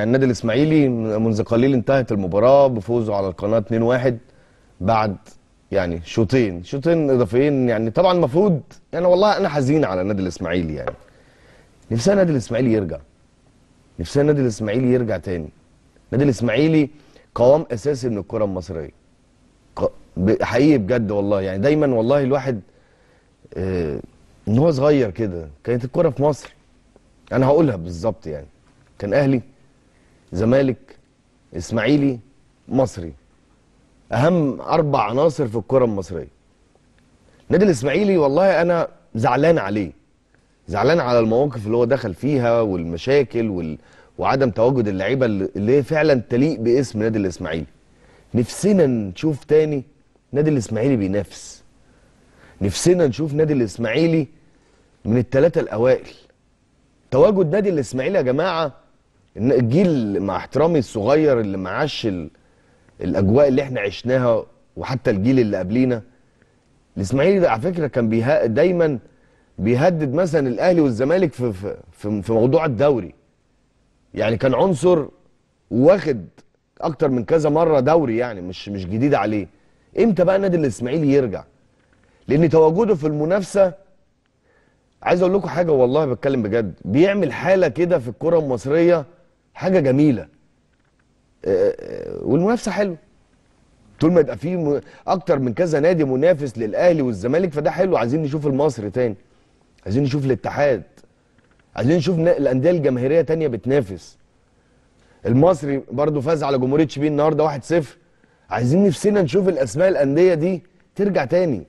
النادي الاسماعيلي منذ قليل انتهت المباراه بفوزه على القناه 2-1 بعد يعني شوطين شوطين اضافيين يعني طبعا المفروض يعني والله انا حزين على النادي الاسماعيلي يعني نفسنا النادي الاسماعيلي يرجع نفسنا النادي الاسماعيلي يرجع تاني النادي الاسماعيلي قوام اساسي من الكره المصريه حقيقي بجد والله يعني دايما والله الواحد ان آه، هو صغير كده كانت الكره في مصر انا هقولها بالظبط يعني كان اهلي زمالك اسماعيلي مصري اهم اربع عناصر في الكره المصريه نادي الاسماعيلي والله انا زعلان عليه زعلان على المواقف اللي هو دخل فيها والمشاكل وال... وعدم تواجد اللعيبه اللي هي فعلا تليق باسم نادي الاسماعيلي نفسنا نشوف تاني نادي الاسماعيلي بينافس نفسنا نشوف نادي الاسماعيلي من الثلاثه الاوائل تواجد نادي الاسماعيلي يا جماعه الجيل مع احترامي الصغير اللي ما عاش الاجواء اللي احنا عشناها وحتى الجيل اللي قبلينا الاسماعيلي ده على فكره كان بيها دايما بيهدد مثلا الاهلي والزمالك في في في موضوع الدوري يعني كان عنصر واخد اكتر من كذا مره دوري يعني مش مش جديد عليه امتى بقى نادي الاسماعيلي يرجع لان تواجده في المنافسه عايز اقول لكم حاجه والله بتكلم بجد بيعمل حاله كده في الكره المصريه حاجه جميله آه، آه، والمنافسه حلوه طول ما يبقى فيه اكتر من كذا نادي منافس للاهلي والزمالك فده حلو عايزين نشوف المصري تاني عايزين نشوف الاتحاد عايزين نشوف الانديه الجماهيريه تانية بتنافس المصري برضو فاز على جمهوريه شبين النهارده 1-0 عايزين نفسنا نشوف الاسماء الانديه دي ترجع تاني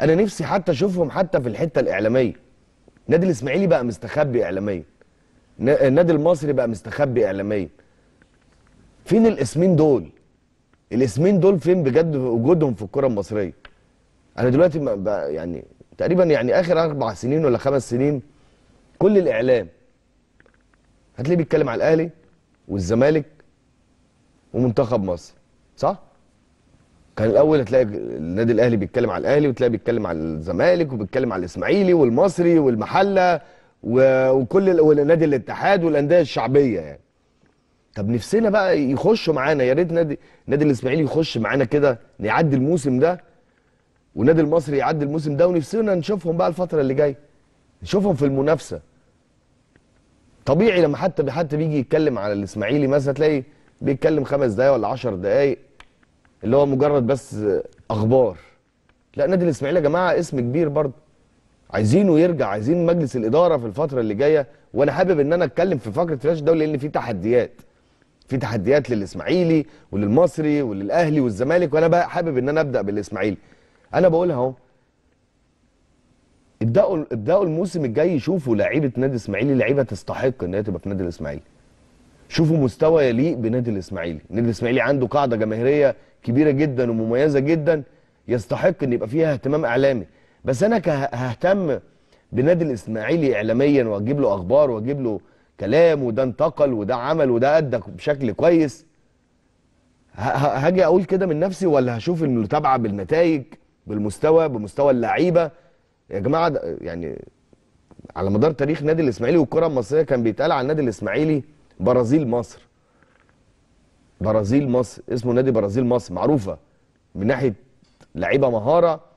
انا نفسي حتى اشوفهم حتى في الحته الاعلاميه نادي الاسماعيلي بقى مستخبي اعلاميا النادي المصري بقى مستخبي اعلاميا فين الاسمين دول الاسمين دول فين بجد وجودهم في الكره المصريه انا دلوقتي يعني تقريبا يعني اخر اربع سنين ولا خمس سنين كل الاعلام هتلاقيه بيتكلم على الاهلي والزمالك ومنتخب مصر صح كان الاول هتلاقي النادي الاهلي بيتكلم على الاهلي وتلاقي بيتكلم على الزمالك وبيتكلم على الاسماعيلي والمصري والمحله وكل ونادي الاتحاد والانديه الشعبيه يعني طب نفسنا بقى يخشوا معانا يا ريت نادي نادي الاسماعيلي يخش معانا كده يعدي الموسم ده ونادي المصري يعدي الموسم ده ونفسنا نشوفهم بقى الفتره اللي جايه نشوفهم في المنافسه طبيعي لما حتى حتى بيجي يتكلم على الاسماعيلي مثلا تلاقي بيتكلم خمس دقايق ولا 10 دقايق اللي هو مجرد بس اخبار لا نادي الاسماعيلي يا جماعه اسم كبير برضه عايزينه يرجع عايزين مجلس الاداره في الفتره اللي جايه وانا حابب ان انا اتكلم في فقره فلاش الدولي لان في تحديات في تحديات للاسماعيلي وللمصري وللاهلي والزمالك وانا بقى حابب ان انا ابدا بالاسماعيلي انا بقولها اهو ابداوا ابداوا الموسم الجاي شوفوا لعيبه نادي الاسماعيلي لعيبه تستحق ان هي تبقى في نادي الاسماعيلي شوفوا مستوى يليق بنادي الاسماعيلي نادي الاسماعيلي عنده قاعده جماهيريه كبيره جدا ومميزه جدا يستحق ان يبقى فيها اهتمام اعلامي بس انا ههتم بنادي الاسماعيلي اعلاميا واجيب له اخبار واجيب له كلام وده انتقل وده عمل وده ادى بشكل كويس هاجي اقول كده من نفسي ولا هشوف المتابعه بالنتائج بالمستوى بمستوى اللعيبه يا جماعه يعني على مدار تاريخ نادي الاسماعيلي والكره المصريه كان بيتقال على النادي الاسماعيلي برازيل مصر برازيل مصر اسمه نادي برازيل مصر معروفه من ناحيه لعيبه مهاره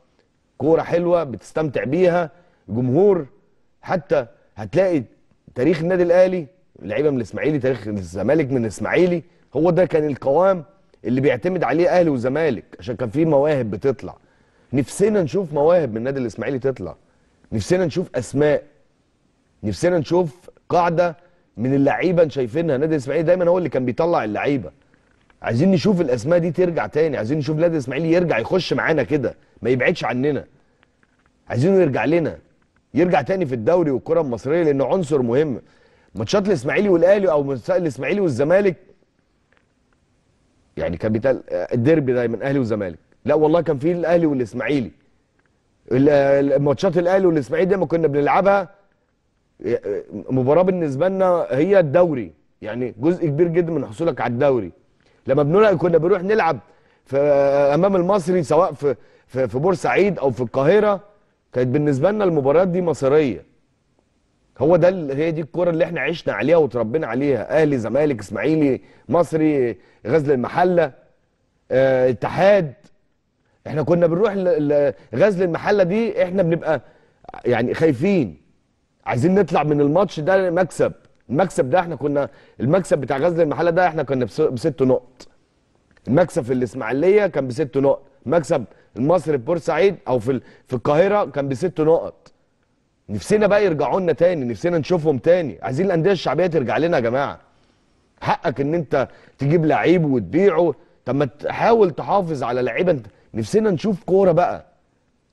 كوره حلوه بتستمتع بيها جمهور حتى هتلاقي تاريخ النادي الاهلي لعيبه من الاسماعيلي تاريخ الزمالك من الاسماعيلي هو ده كان القوام اللي بيعتمد عليه اهلي وزمالك عشان كان في مواهب بتطلع نفسنا نشوف مواهب من النادي الاسماعيلي تطلع نفسنا نشوف اسماء نفسنا نشوف قاعده من اللعيبه شايفينها النادي الاسماعيلي دايما هو اللي كان بيطلع اللعيبه عايزين نشوف الاسماء دي ترجع تاني عايزين نشوف نادي الاسماعيلي يرجع يخش معانا كده ما يبعدش عننا عايزينه يرجع لنا يرجع تاني في الدوري والكره المصريه لانه عنصر مهم ماتشات الاسماعيلي والاهلي او الاسماعيلي والزمالك يعني كان بيتقال آه، الديربي دايما اهلي وزمالك لا والله كان في الاهلي والاسماعيلي ماتشات الاهلي والاسماعيلي دايما كنا بنلعبها آه، آه، مباراه بالنسبه لنا هي الدوري يعني جزء كبير جدا من حصولك على الدوري لما بنلعب كنا بنروح نلعب في امام المصري سواء في في, في بورسعيد او في القاهره كانت بالنسبه لنا المباريات دي مصيريه هو ده هي دي الكوره اللي احنا عشنا عليها وتربينا عليها اهلي زمالك اسماعيلي مصري غزل المحله اه اتحاد احنا كنا بنروح غزل المحله دي احنا بنبقى يعني خايفين عايزين نطلع من الماتش ده مكسب المكسب ده احنا كنا المكسب بتاع غزل المحله ده احنا كنا بست نقط المكسب في الاسماعيليه كان بست نقط مكسب المصري في بورسعيد او في في القاهره كان بست نقط نفسنا بقى يرجعوا لنا تاني نفسنا نشوفهم تاني عايزين الانديه الشعبيه ترجع لنا يا جماعه حقك ان انت تجيب لعيب وتبيعه طب ما تحاول تحافظ على لعيبه انت نفسنا نشوف كوره بقى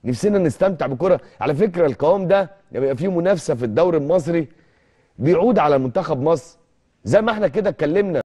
نفسنا نستمتع بكوره على فكره القوام ده يبقى فيه منافسه في الدوري المصري بيعود على منتخب مصر زي ما احنا كده اتكلمنا